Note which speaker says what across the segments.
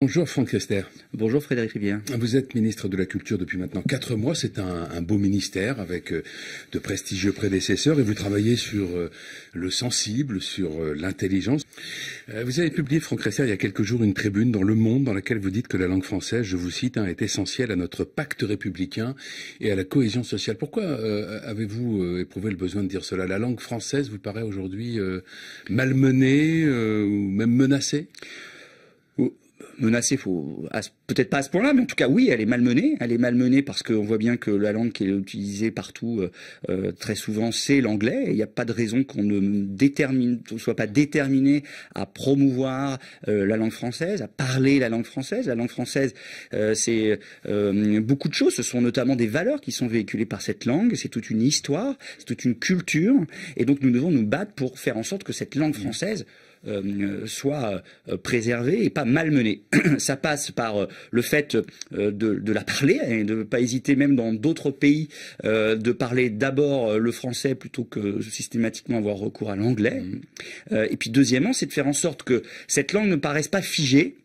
Speaker 1: Bonjour Franck Rester, Bonjour Frédéric Rivière. Vous êtes ministre de la Culture depuis maintenant quatre mois. C'est un, beau ministère avec euh, de prestigieux prédécesseurs et vous travaillez sur euh, le sensible, sur euh, l'intelligence. Vous avez publié, Franck Rester il y a quelques jours une tribune dans Le Monde dans laquelle vous dites que la langue française, je vous cite, hein, est essentielle à notre pacte républicain et à la cohésion sociale. Pourquoi avez-vous éprouvé le besoin de dire cela La langue française vous paraît aujourd'hui malmenée ou même menacée
Speaker 2: menacée, peut-être pas à ce point-là, mais en tout cas oui, elle est malmenée. Elle est malmenée parce qu'on voit bien que la langue qui est utilisée partout euh, euh, très souvent, c'est l'anglais. Il n'y a pas de raison qu'on ne détermine, soit pas déterminé à promouvoir euh, la langue française, à parler la langue française. La langue française, c'est beaucoup de choses. Ce sont notamment des valeurs qui sont véhiculées par cette langue. C'est toute une histoire, c'est toute une culture, et donc nous devons nous battre pour faire en sorte que cette langue mmh. française euh, soit euh, préservée et pas malmenée. Ça passe par euh, le fait de, la parler et de ne pas hésiter même dans d'autres pays de parler d'abord le français plutôt que systématiquement avoir recours à l'anglais. Mmh. et puis deuxièmement, c'est de faire en sorte que cette langue ne paraisse pas figée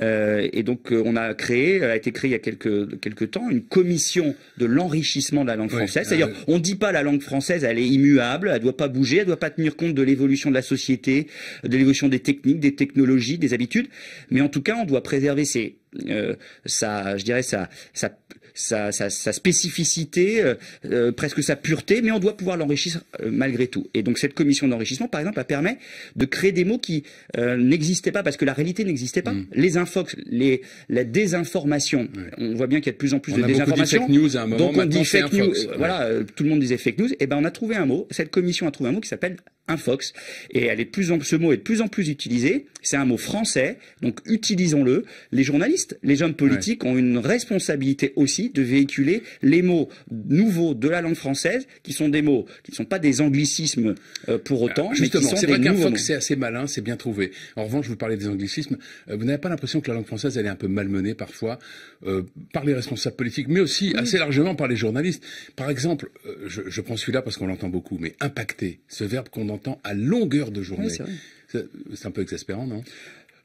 Speaker 2: euh, et donc, euh, on a créé, euh, a été créé il y a quelques, temps, une commission de l'enrichissement de la langue française. Ah C'est-à-dire, on ne dit pas la langue française, elle est immuable, elle ne doit pas bouger, elle ne doit pas tenir compte de l'évolution de la société, de l'évolution des techniques, des technologies, des habitudes. Mais en tout cas, on doit préserver ses, je dirais, sa, sa, sa, sa, sa spécificité, euh, euh, presque sa pureté, mais on doit pouvoir l'enrichir euh, malgré tout. Et donc cette commission d'enrichissement, par exemple, elle permet de créer des mots qui n'existaient pas parce que la réalité n'existait pas. Mm. Les infox, les, la désinformation. On voit bien qu'il y a de plus en plus de désinformation. Dit fake news à un moment. Donc on dit fake news. Voilà, tout le monde disait fake news. Et eh ben on a trouvé un mot. Cette commission a trouvé un mot qui s'appelle un fox. Et elle est plus ce mot est de plus en plus utilisé. C'est un mot français, donc utilisons-le. Les journalistes, les hommes politiques ont une responsabilité aussi de véhiculer les mots
Speaker 1: nouveaux de la langue française, qui sont des mots qui ne sont pas des anglicismes euh, pour ah, autant. justement, c'est vrai qu'un fox c'est assez malin, c'est bien trouvé. En revanche, vous parlez des anglicismes. Euh, vous n'avez pas l'impression que la langue française elle est un peu malmenée parfois euh, par les responsables politiques, mais aussi assez largement par les journalistes. Par exemple, je, je prends celui-là parce qu'on l'entend beaucoup, mais impacter, ce verbe qu'on entend à longueur de journée. c'est un peu exaspérant, non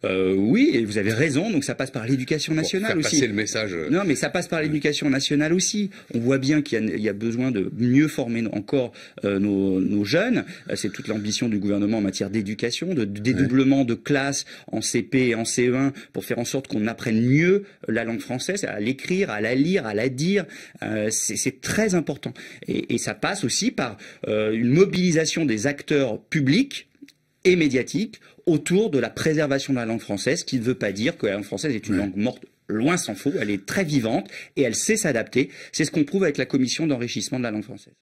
Speaker 1: euh, oui, et vous avez raison. Donc
Speaker 2: ça passe par l'éducation nationale aussi. le message. Euh, non, mais ça passe par mm. l'éducation nationale aussi. On voit bien qu'il y, a besoin de mieux former encore euh, nos, jeunes. C'est toute l'ambition du gouvernement en matière d'éducation, de, dédoublement de classes en CP et en CE1 pour faire en sorte qu'on apprenne mieux la langue française, à l'écrire, à la lire, à la dire. C'est très important. Et, et, ça passe aussi par une mobilisation des acteurs publics et médiatique autour de la préservation de la langue française, qui ne veut pas dire que la langue française est une langue morte. Loin s'en faut, elle est très vivante et elle sait s'adapter. C'est ce qu'on prouve avec la commission d'enrichissement de la langue française.